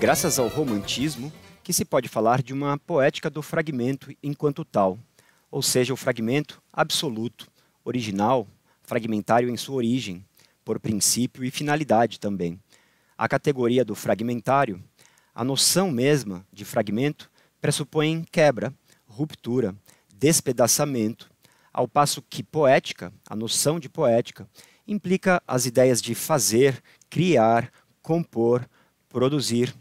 graças ao romantismo que se pode falar de uma poética do fragmento enquanto tal, ou seja, o fragmento absoluto, original, fragmentário em sua origem, por princípio e finalidade também. A categoria do fragmentário, a noção mesma de fragmento, pressupõe quebra, ruptura, despedaçamento, ao passo que poética, a noção de poética, implica as ideias de fazer, criar, compor, produzir,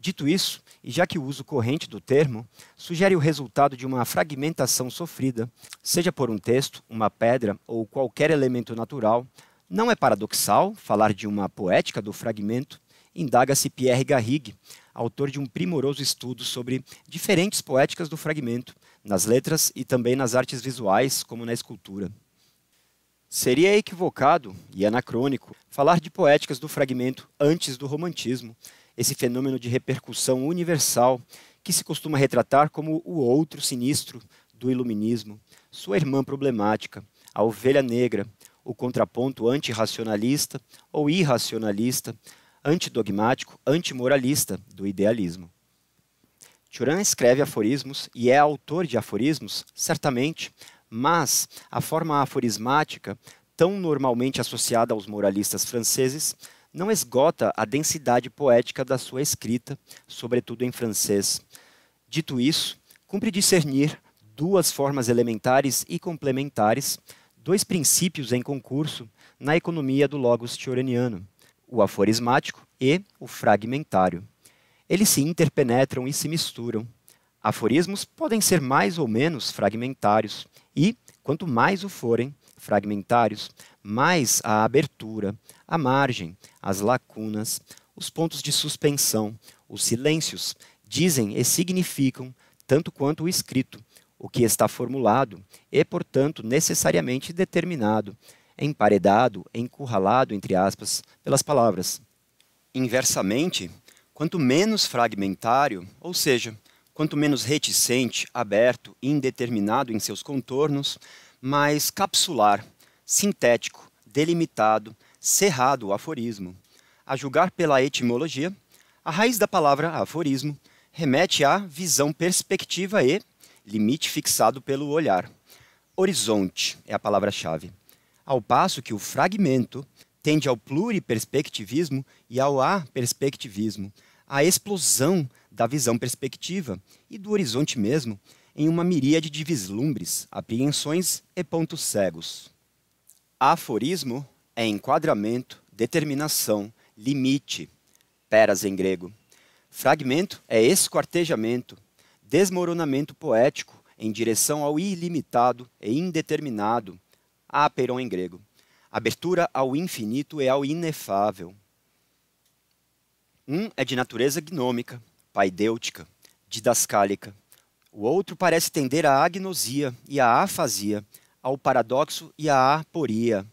Dito isso, e já que o uso corrente do termo sugere o resultado de uma fragmentação sofrida, seja por um texto, uma pedra ou qualquer elemento natural, não é paradoxal falar de uma poética do fragmento, indaga-se Pierre Garrigue, autor de um primoroso estudo sobre diferentes poéticas do fragmento, nas letras e também nas artes visuais, como na escultura. Seria equivocado e anacrônico falar de poéticas do fragmento antes do romantismo, esse fenômeno de repercussão universal que se costuma retratar como o outro sinistro do iluminismo, sua irmã problemática, a ovelha negra, o contraponto antirracionalista ou irracionalista, antidogmático, antimoralista do idealismo. Turan escreve aforismos e é autor de aforismos, certamente, mas a forma aforismática, tão normalmente associada aos moralistas franceses, não esgota a densidade poética da sua escrita, sobretudo em francês. Dito isso, cumpre discernir duas formas elementares e complementares, dois princípios em concurso na economia do logos tioreniano: o aforismático e o fragmentário. Eles se interpenetram e se misturam. Aforismos podem ser mais ou menos fragmentários e, quanto mais o forem fragmentários, mais a abertura, a margem, as lacunas, os pontos de suspensão, os silêncios, dizem e significam tanto quanto o escrito, o que está formulado e, portanto, necessariamente determinado, emparedado, encurralado, entre aspas, pelas palavras. Inversamente, quanto menos fragmentário, ou seja, quanto menos reticente, aberto, indeterminado em seus contornos, mais capsular, sintético, delimitado, cerrado o aforismo. A julgar pela etimologia, a raiz da palavra aforismo remete à visão perspectiva e limite fixado pelo olhar. Horizonte é a palavra-chave. Ao passo que o fragmento tende ao pluriperspectivismo e ao aperspectivismo, a explosão da visão perspectiva e do horizonte mesmo em uma miríade de vislumbres, apreensões e pontos cegos. Aforismo é enquadramento, determinação, limite, peras em grego. Fragmento é esquartejamento, desmoronamento poético em direção ao ilimitado e indeterminado, aperon em grego. Abertura ao infinito e ao inefável. Um é de natureza gnômica, paidêutica, didascálica. O outro parece tender à agnosia e à afasia, ao paradoxo e à aporia,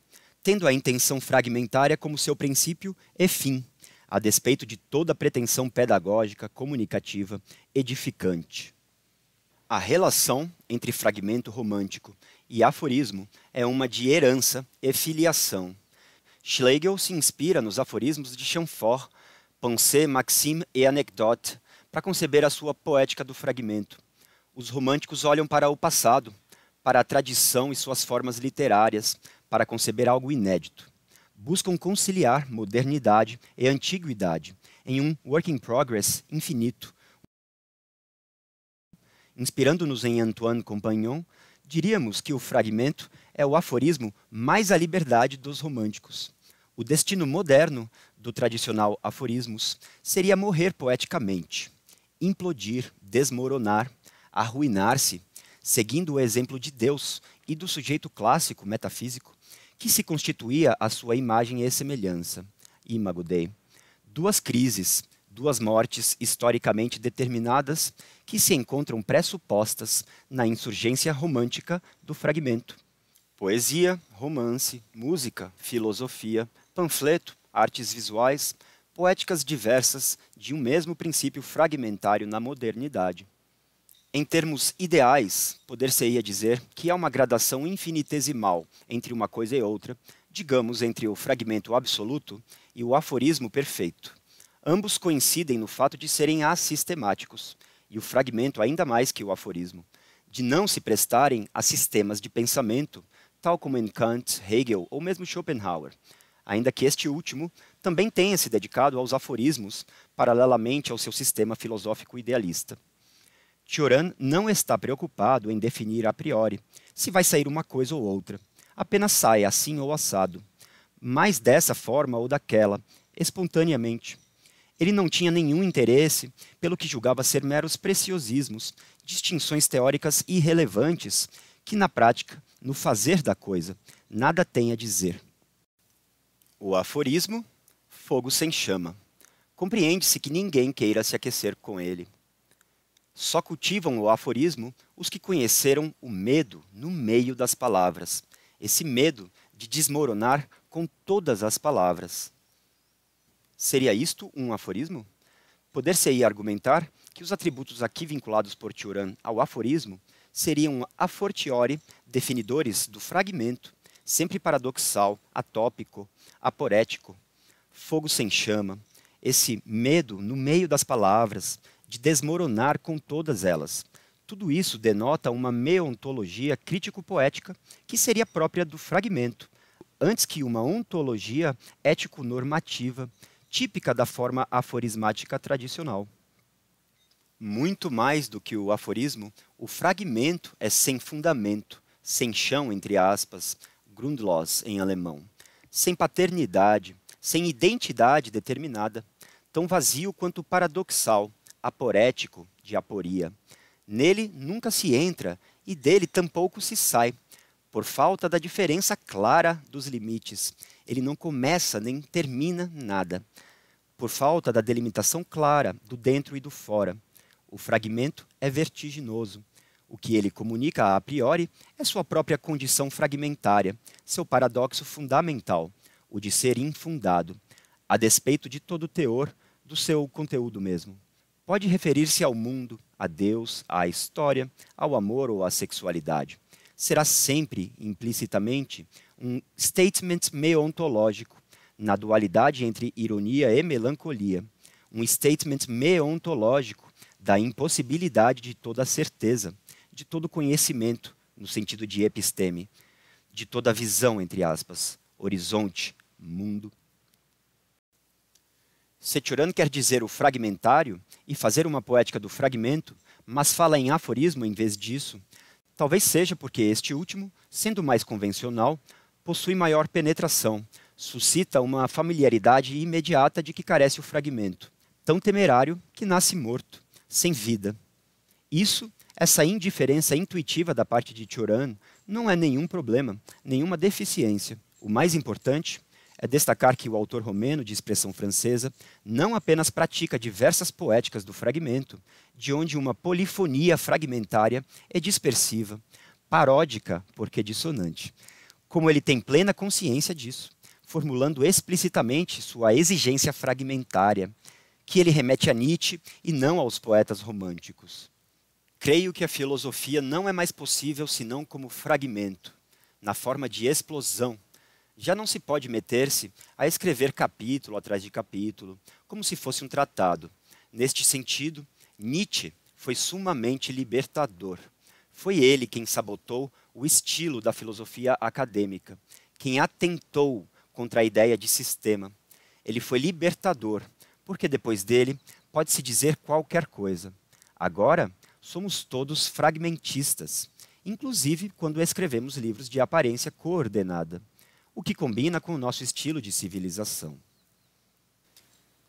tendo a intenção fragmentária como seu princípio e fim, a despeito de toda pretensão pedagógica, comunicativa, edificante. A relação entre fragmento romântico e aforismo é uma de herança e filiação. Schlegel se inspira nos aforismos de Chamfort, Pensée, Maxime e Anecdote para conceber a sua poética do fragmento. Os românticos olham para o passado, para a tradição e suas formas literárias, para conceber algo inédito. Buscam conciliar modernidade e antiguidade em um work in progress infinito. Inspirando-nos em Antoine Compagnon, diríamos que o fragmento é o aforismo mais à liberdade dos românticos. O destino moderno do tradicional aforismos seria morrer poeticamente, implodir, desmoronar, arruinar-se, seguindo o exemplo de Deus e do sujeito clássico metafísico, que se constituía a sua imagem e semelhança, imago Dei. Duas crises, duas mortes historicamente determinadas que se encontram pressupostas na insurgência romântica do fragmento. Poesia, romance, música, filosofia, panfleto, artes visuais, poéticas diversas de um mesmo princípio fragmentário na modernidade. Em termos ideais, poder-se-ia dizer que há uma gradação infinitesimal entre uma coisa e outra, digamos entre o fragmento absoluto e o aforismo perfeito. Ambos coincidem no fato de serem assistemáticos, e o fragmento ainda mais que o aforismo, de não se prestarem a sistemas de pensamento, tal como em Kant, Hegel ou mesmo Schopenhauer, ainda que este último também tenha se dedicado aos aforismos, paralelamente ao seu sistema filosófico idealista. Tioran não está preocupado em definir a priori se vai sair uma coisa ou outra. Apenas sai assim ou assado, mais dessa forma ou daquela, espontaneamente. Ele não tinha nenhum interesse pelo que julgava ser meros preciosismos, distinções teóricas irrelevantes que, na prática, no fazer da coisa, nada tem a dizer. O aforismo, fogo sem chama. Compreende-se que ninguém queira se aquecer com ele. Só cultivam o aforismo os que conheceram o medo no meio das palavras, esse medo de desmoronar com todas as palavras. Seria isto um aforismo? Poder-se-ia argumentar que os atributos aqui vinculados por Turan ao aforismo seriam a fortiori definidores do fragmento, sempre paradoxal, atópico, aporético, fogo sem chama, esse medo no meio das palavras, de desmoronar com todas elas. Tudo isso denota uma meontologia crítico-poética que seria própria do fragmento, antes que uma ontologia ético-normativa, típica da forma aforismática tradicional. Muito mais do que o aforismo, o fragmento é sem fundamento, sem chão, entre aspas, Grundlos em alemão, sem paternidade, sem identidade determinada, tão vazio quanto paradoxal, aporético, de aporia. Nele nunca se entra e dele tampouco se sai, por falta da diferença clara dos limites. Ele não começa nem termina nada, por falta da delimitação clara do dentro e do fora. O fragmento é vertiginoso. O que ele comunica a priori é sua própria condição fragmentária, seu paradoxo fundamental, o de ser infundado, a despeito de todo o teor do seu conteúdo mesmo. Pode referir-se ao mundo, a Deus, à história, ao amor ou à sexualidade. Será sempre, implicitamente, um statement meontológico, na dualidade entre ironia e melancolia, um statement meontológico da impossibilidade de toda certeza, de todo conhecimento, no sentido de episteme, de toda visão, entre aspas, horizonte, mundo, Seturano quer dizer o fragmentário e fazer uma poética do fragmento, mas fala em aforismo em vez disso, talvez seja porque este último, sendo mais convencional, possui maior penetração, suscita uma familiaridade imediata de que carece o fragmento, tão temerário que nasce morto, sem vida. Isso, essa indiferença intuitiva da parte de Turan, não é nenhum problema, nenhuma deficiência. O mais importante é destacar que o autor romeno de expressão francesa não apenas pratica diversas poéticas do fragmento, de onde uma polifonia fragmentária é dispersiva, paródica, porque dissonante, como ele tem plena consciência disso, formulando explicitamente sua exigência fragmentária, que ele remete a Nietzsche e não aos poetas românticos. Creio que a filosofia não é mais possível senão como fragmento, na forma de explosão já não se pode meter-se a escrever capítulo atrás de capítulo, como se fosse um tratado. Neste sentido, Nietzsche foi sumamente libertador. Foi ele quem sabotou o estilo da filosofia acadêmica, quem atentou contra a ideia de sistema. Ele foi libertador, porque depois dele pode-se dizer qualquer coisa. Agora, somos todos fragmentistas, inclusive quando escrevemos livros de aparência coordenada o que combina com o nosso estilo de civilização.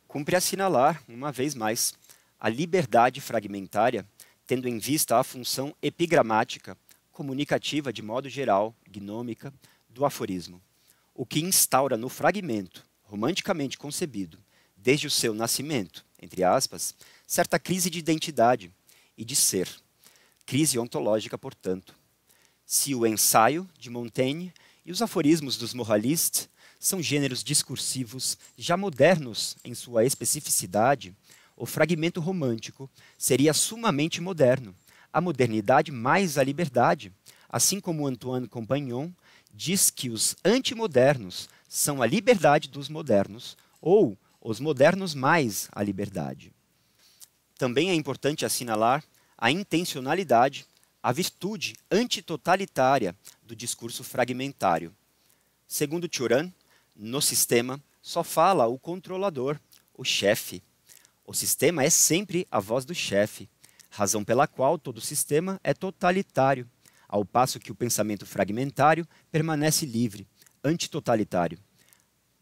Cumpre assinalar, uma vez mais, a liberdade fragmentária, tendo em vista a função epigramática, comunicativa de modo geral, gnômica, do aforismo, o que instaura no fragmento, romanticamente concebido, desde o seu nascimento, entre aspas, certa crise de identidade e de ser, crise ontológica, portanto. Se o ensaio de Montaigne e os aforismos dos moralistas são gêneros discursivos já modernos em sua especificidade. O fragmento romântico seria sumamente moderno, a modernidade mais a liberdade, assim como Antoine Compagnon diz que os antimodernos são a liberdade dos modernos, ou os modernos mais a liberdade. Também é importante assinalar a intencionalidade, a virtude antitotalitária, do discurso fragmentário. Segundo Turan, no sistema só fala o controlador, o chefe. O sistema é sempre a voz do chefe, razão pela qual todo sistema é totalitário, ao passo que o pensamento fragmentário permanece livre, antitotalitário.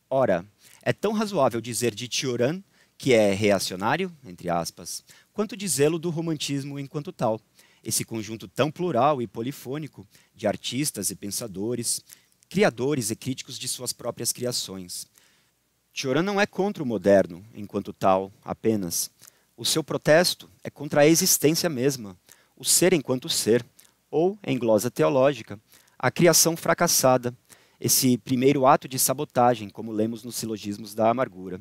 Ora, é tão razoável dizer de Turan que é reacionário, entre aspas, quanto dizê-lo do romantismo enquanto tal. Esse conjunto tão plural e polifônico de artistas e pensadores, criadores e críticos de suas próprias criações. Choran não é contra o moderno, enquanto tal, apenas. O seu protesto é contra a existência mesma, o ser enquanto ser, ou, em glosa teológica, a criação fracassada, esse primeiro ato de sabotagem, como lemos nos silogismos da amargura.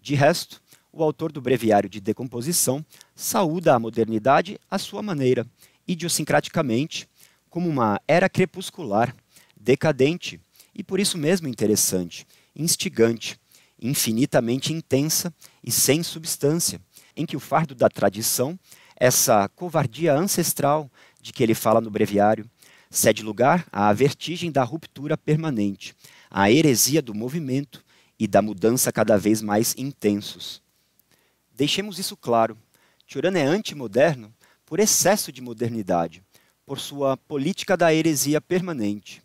De resto, o autor do Breviário de Decomposição saúda a modernidade à sua maneira, idiosincraticamente, como uma era crepuscular, decadente e por isso mesmo interessante, instigante, infinitamente intensa e sem substância, em que o fardo da tradição, essa covardia ancestral de que ele fala no breviário, cede lugar à vertigem da ruptura permanente, à heresia do movimento e da mudança cada vez mais intensos. Deixemos isso claro. Tioran é antimoderno por excesso de modernidade, por sua política da heresia permanente.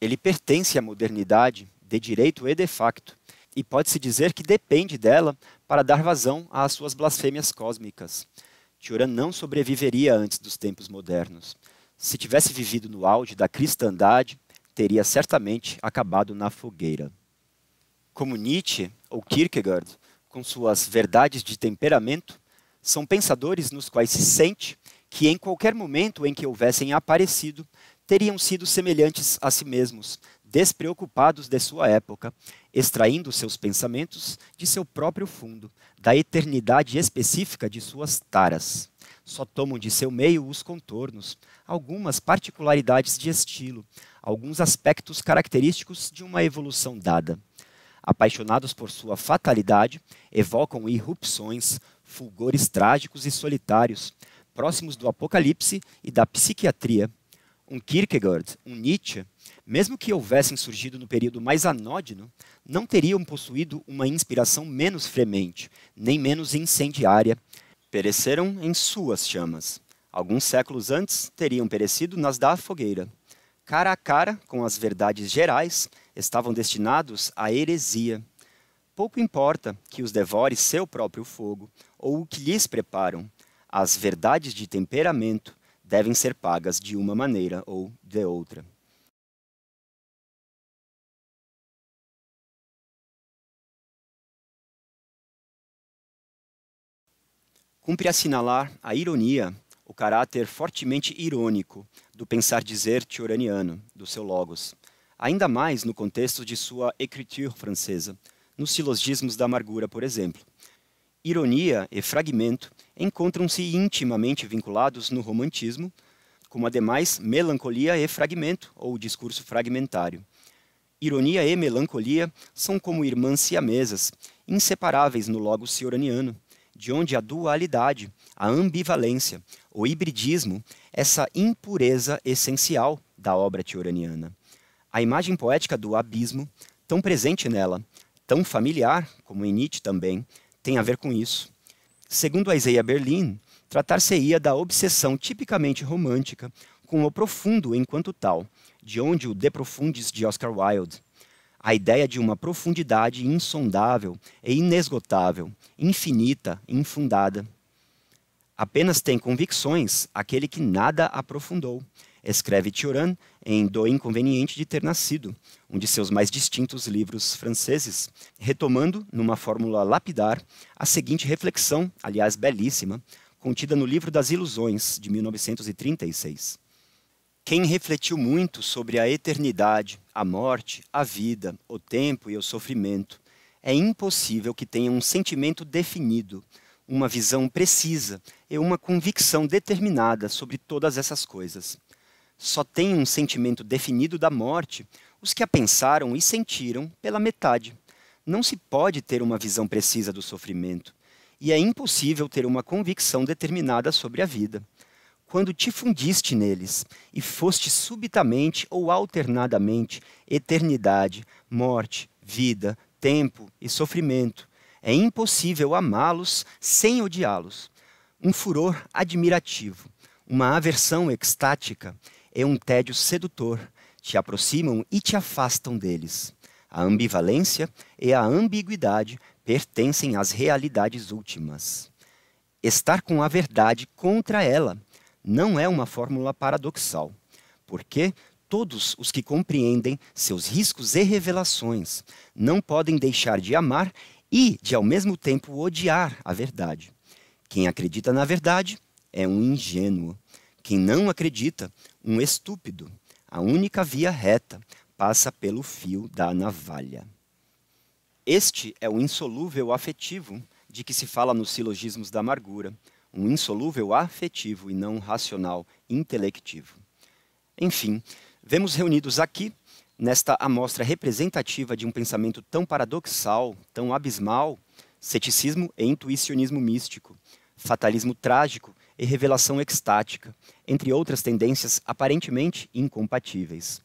Ele pertence à modernidade, de direito e de facto, e pode-se dizer que depende dela para dar vazão às suas blasfêmias cósmicas. Tioran não sobreviveria antes dos tempos modernos. Se tivesse vivido no auge da cristandade, teria certamente acabado na fogueira. Como Nietzsche ou Kierkegaard, com suas verdades de temperamento, são pensadores nos quais se sente que em qualquer momento em que houvessem aparecido, teriam sido semelhantes a si mesmos, despreocupados de sua época, extraindo seus pensamentos de seu próprio fundo, da eternidade específica de suas taras. Só tomam de seu meio os contornos, algumas particularidades de estilo, alguns aspectos característicos de uma evolução dada apaixonados por sua fatalidade, evocam irrupções, fulgores trágicos e solitários, próximos do apocalipse e da psiquiatria. Um Kierkegaard, um Nietzsche, mesmo que houvessem surgido no período mais anódino, não teriam possuído uma inspiração menos fremente, nem menos incendiária. Pereceram em suas chamas. Alguns séculos antes, teriam perecido nas da fogueira. Cara a cara com as verdades gerais, estavam destinados à heresia. Pouco importa que os devore seu próprio fogo ou o que lhes preparam, as verdades de temperamento devem ser pagas de uma maneira ou de outra. Cumpre assinalar a ironia, o caráter fortemente irônico do pensar dizer tioraniano, do seu logos ainda mais no contexto de sua écriture francesa, nos silogismos da amargura, por exemplo. Ironia e fragmento encontram-se intimamente vinculados no romantismo, como ademais melancolia e fragmento, ou discurso fragmentário. Ironia e melancolia são como irmãs siamesas, inseparáveis no logo cioraniano, de onde a dualidade, a ambivalência, o hibridismo, essa impureza essencial da obra tioraniana. A imagem poética do abismo, tão presente nela, tão familiar, como em Nietzsche também, tem a ver com isso. Segundo a Isaiah Berlin, tratar-se-ia da obsessão tipicamente romântica com o profundo enquanto tal, de onde o De Profundis de Oscar Wilde. A ideia de uma profundidade insondável e inesgotável, infinita, infundada. Apenas tem convicções aquele que nada aprofundou, escreve Thioran em Do Inconveniente de Ter Nascido, um de seus mais distintos livros franceses, retomando, numa fórmula lapidar, a seguinte reflexão, aliás belíssima, contida no livro das Ilusões, de 1936. Quem refletiu muito sobre a eternidade, a morte, a vida, o tempo e o sofrimento, é impossível que tenha um sentimento definido, uma visão precisa e uma convicção determinada sobre todas essas coisas só têm um sentimento definido da morte os que a pensaram e sentiram pela metade. Não se pode ter uma visão precisa do sofrimento, e é impossível ter uma convicção determinada sobre a vida. Quando te fundiste neles e foste subitamente ou alternadamente eternidade, morte, vida, tempo e sofrimento, é impossível amá-los sem odiá-los. Um furor admirativo, uma aversão extática e é um tédio sedutor te aproximam e te afastam deles. A ambivalência e a ambiguidade pertencem às realidades últimas. Estar com a verdade contra ela não é uma fórmula paradoxal, porque todos os que compreendem seus riscos e revelações não podem deixar de amar e, de ao mesmo tempo, odiar a verdade. Quem acredita na verdade é um ingênuo. Quem não acredita, um estúpido. A única via reta passa pelo fio da navalha. Este é o insolúvel afetivo de que se fala nos silogismos da amargura, um insolúvel afetivo e não racional intelectivo. Enfim, vemos reunidos aqui, nesta amostra representativa de um pensamento tão paradoxal, tão abismal, ceticismo e intuicionismo místico, fatalismo trágico e revelação extática, entre outras tendências aparentemente incompatíveis.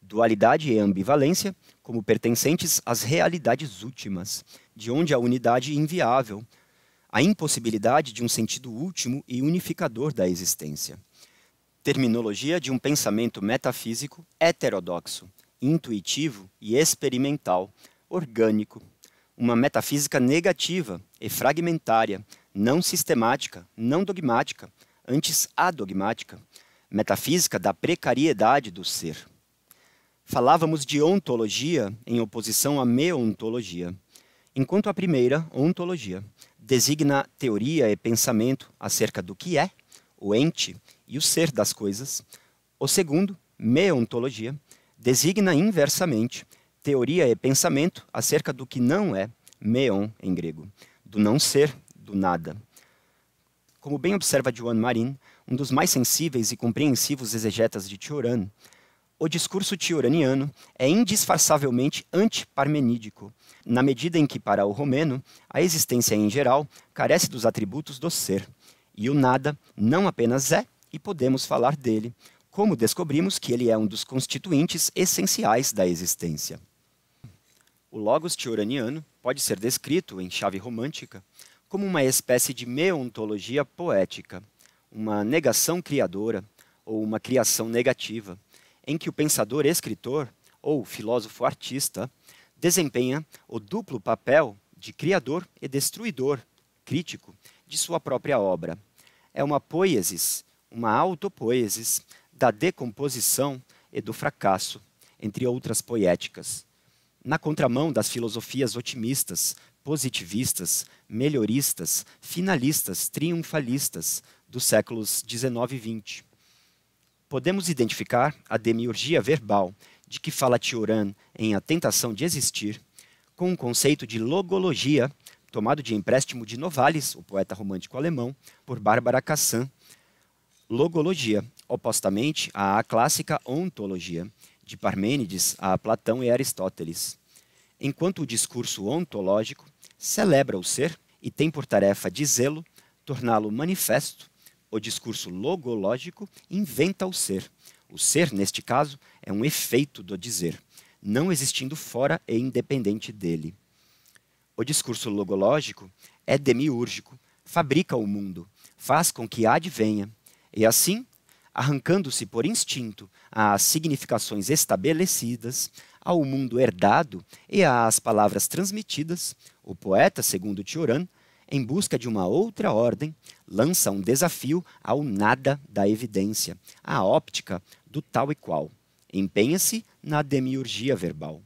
Dualidade e ambivalência, como pertencentes às realidades últimas, de onde a unidade inviável, a impossibilidade de um sentido último e unificador da existência. Terminologia de um pensamento metafísico heterodoxo, intuitivo e experimental, orgânico, uma metafísica negativa e fragmentária, não sistemática, não dogmática, antes adogmática, metafísica da precariedade do ser. Falávamos de ontologia em oposição à meontologia, enquanto a primeira, ontologia, designa teoria e pensamento acerca do que é, o ente e o ser das coisas. O segundo, meontologia, designa inversamente teoria e pensamento acerca do que não é, meon em grego, do não ser, do nada. Como bem observa Joan Marin, um dos mais sensíveis e compreensivos exegetas de Tioran, o discurso tioraniano é indisfarçavelmente antiparmenídico, na medida em que, para o romeno, a existência em geral carece dos atributos do ser, e o nada não apenas é, e podemos falar dele, como descobrimos que ele é um dos constituintes essenciais da existência. O logos tioraniano pode ser descrito, em chave romântica, como uma espécie de meontologia poética, uma negação criadora ou uma criação negativa, em que o pensador escritor ou filósofo artista desempenha o duplo papel de criador e destruidor, crítico, de sua própria obra. É uma poiesis, uma autopoiesis da decomposição e do fracasso, entre outras poéticas. Na contramão das filosofias otimistas, positivistas, melhoristas, finalistas, triunfalistas dos séculos 19 e 20. Podemos identificar a demiurgia verbal de que fala Tioran em A Tentação de Existir com o um conceito de logologia, tomado de empréstimo de Novalis, o poeta romântico alemão, por Bárbara Cassan. Logologia, opostamente à clássica ontologia, de Parmênides a Platão e Aristóteles. Enquanto o discurso ontológico celebra o ser e tem por tarefa dizê-lo, torná-lo manifesto. O discurso logológico inventa o ser. O ser, neste caso, é um efeito do dizer, não existindo fora e independente dele. O discurso logológico é demiúrgico, fabrica o mundo, faz com que advenha, e assim, arrancando-se por instinto às significações estabelecidas, ao mundo herdado e às palavras transmitidas, o poeta, segundo Tioran, em busca de uma outra ordem, lança um desafio ao nada da evidência, à óptica do tal e qual. Empenha-se na demiurgia verbal.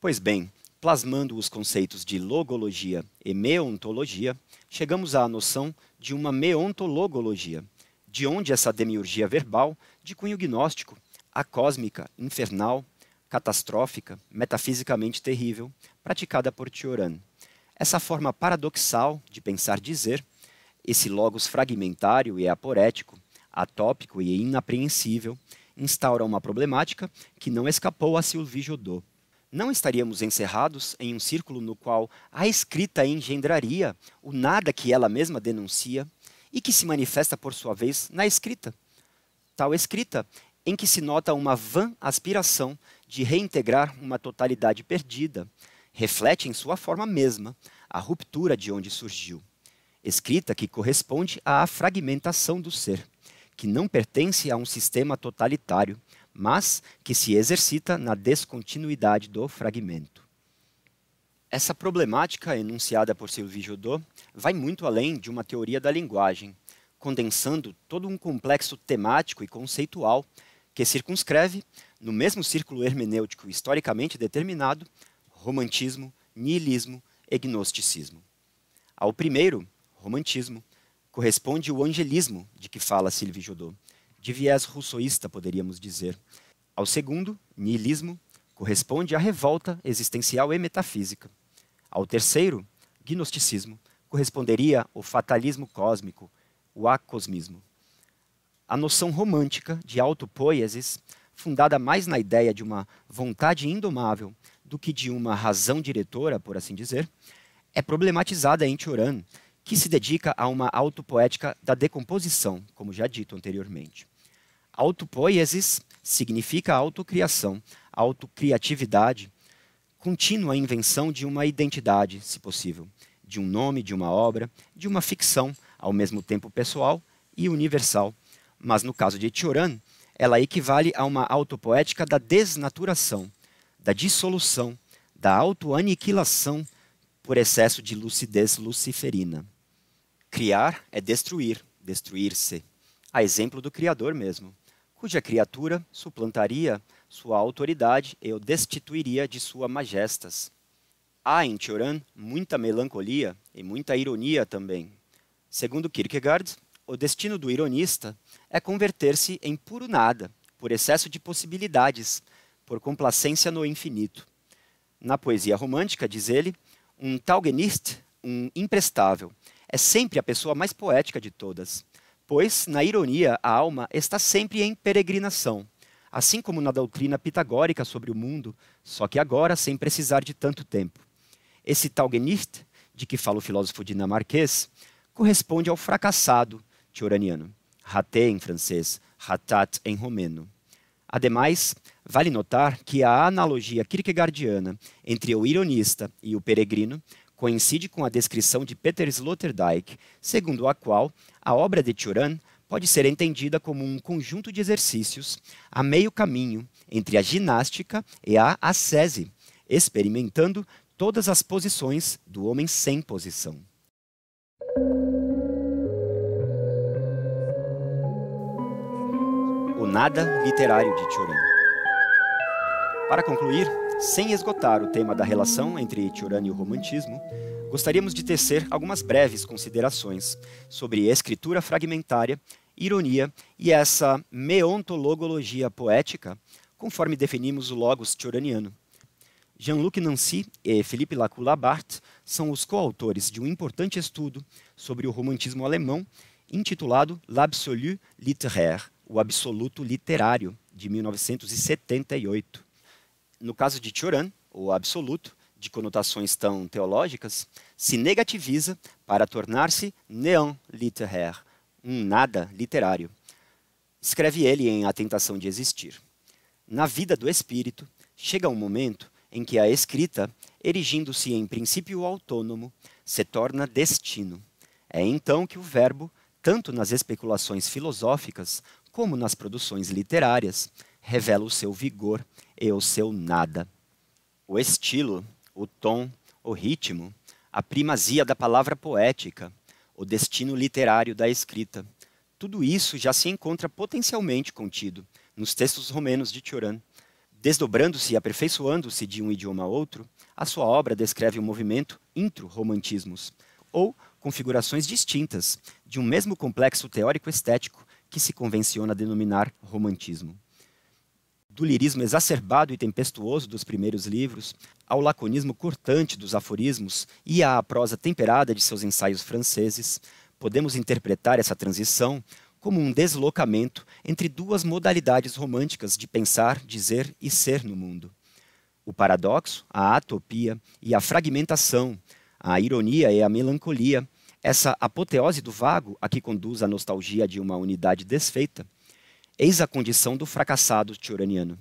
Pois bem, plasmando os conceitos de logologia e meontologia, chegamos à noção de uma meontologologia, de onde essa demiurgia verbal, de cunho gnóstico, a cósmica, infernal, catastrófica, metafisicamente terrível, praticada por Tioran. Essa forma paradoxal de pensar dizer, esse logos fragmentário e aporético, atópico e inapreensível, instaura uma problemática que não escapou a Sylvie Jodot. Não estaríamos encerrados em um círculo no qual a escrita engendraria o nada que ela mesma denuncia e que se manifesta por sua vez na escrita. Tal escrita em que se nota uma vã aspiração de reintegrar uma totalidade perdida, reflete em sua forma mesma a ruptura de onde surgiu, escrita que corresponde à fragmentação do ser, que não pertence a um sistema totalitário, mas que se exercita na descontinuidade do fragmento. Essa problemática enunciada por Sylvie Jodot vai muito além de uma teoria da linguagem, condensando todo um complexo temático e conceitual que circunscreve, no mesmo círculo hermenêutico historicamente determinado, romantismo, niilismo e gnosticismo. Ao primeiro, romantismo, corresponde o angelismo de que fala Sylvie Jodot, de viés russoísta, poderíamos dizer. Ao segundo, niilismo, corresponde à revolta existencial e metafísica. Ao terceiro, gnosticismo, corresponderia o fatalismo cósmico, o acosmismo a noção romântica de autopoiesis, fundada mais na ideia de uma vontade indomável do que de uma razão diretora, por assim dizer, é problematizada em Tioran, que se dedica a uma autopoética da decomposição, como já dito anteriormente. Autopoiesis significa autocriação, autocriatividade, contínua invenção de uma identidade, se possível, de um nome, de uma obra, de uma ficção, ao mesmo tempo pessoal e universal, mas no caso de Tioran, ela equivale a uma autopoética da desnaturação, da dissolução, da autoaniquilação por excesso de lucidez luciferina. Criar é destruir, destruir-se, a exemplo do Criador mesmo, cuja criatura suplantaria sua autoridade e o destituiria de sua majestas. Há em Tioran muita melancolia e muita ironia também. Segundo Kierkegaard, o destino do ironista é converter-se em puro nada, por excesso de possibilidades, por complacência no infinito. Na poesia romântica, diz ele, um Taugenist, um imprestável, é sempre a pessoa mais poética de todas, pois, na ironia, a alma está sempre em peregrinação, assim como na doutrina pitagórica sobre o mundo, só que agora sem precisar de tanto tempo. Esse Taugenist, de que fala o filósofo dinamarquês, corresponde ao fracassado, tioraniano, raté em francês, ratat em romeno. Ademais, vale notar que a analogia kierkegaardiana entre o ironista e o peregrino coincide com a descrição de Peter Sloterdijk, segundo a qual a obra de Turan pode ser entendida como um conjunto de exercícios a meio caminho entre a ginástica e a ascese, experimentando todas as posições do homem sem posição. Nada Literário de Turan. Para concluir, sem esgotar o tema da relação entre Turan e o romantismo, gostaríamos de tecer algumas breves considerações sobre escritura fragmentária, ironia e essa meontologologia poética, conforme definimos o logos turaniano. Jean-Luc Nancy e Philippe lacoux são os coautores de um importante estudo sobre o romantismo alemão intitulado L'Absolu littéraire, o Absoluto Literário, de 1978. No caso de Cioran, o Absoluto, de conotações tão teológicas, se negativiza para tornar-se néant literaire, um nada literário. Escreve ele em A Tentação de Existir. Na vida do espírito, chega um momento em que a escrita, erigindo-se em princípio autônomo, se torna destino. É então que o verbo, tanto nas especulações filosóficas como nas produções literárias, revela o seu vigor e o seu nada. O estilo, o tom, o ritmo, a primazia da palavra poética, o destino literário da escrita, tudo isso já se encontra potencialmente contido nos textos romenos de Tioran. Desdobrando-se e aperfeiçoando-se de um idioma a outro, a sua obra descreve o movimento intro-romantismos, ou configurações distintas de um mesmo complexo teórico-estético que se convenciona a denominar romantismo. Do lirismo exacerbado e tempestuoso dos primeiros livros, ao laconismo cortante dos aforismos e à prosa temperada de seus ensaios franceses, podemos interpretar essa transição como um deslocamento entre duas modalidades românticas de pensar, dizer e ser no mundo. O paradoxo, a atopia e a fragmentação, a ironia e a melancolia essa apoteose do vago, a que conduz à nostalgia de uma unidade desfeita, eis a condição do fracassado tioraniano.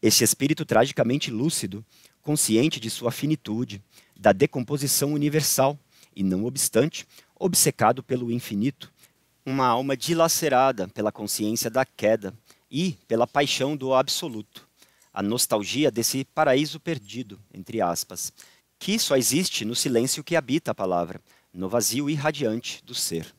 Esse espírito tragicamente lúcido, consciente de sua finitude, da decomposição universal, e não obstante, obcecado pelo infinito, uma alma dilacerada pela consciência da queda e pela paixão do absoluto, a nostalgia desse paraíso perdido, entre aspas, que só existe no silêncio que habita a palavra, no vazio irradiante do ser.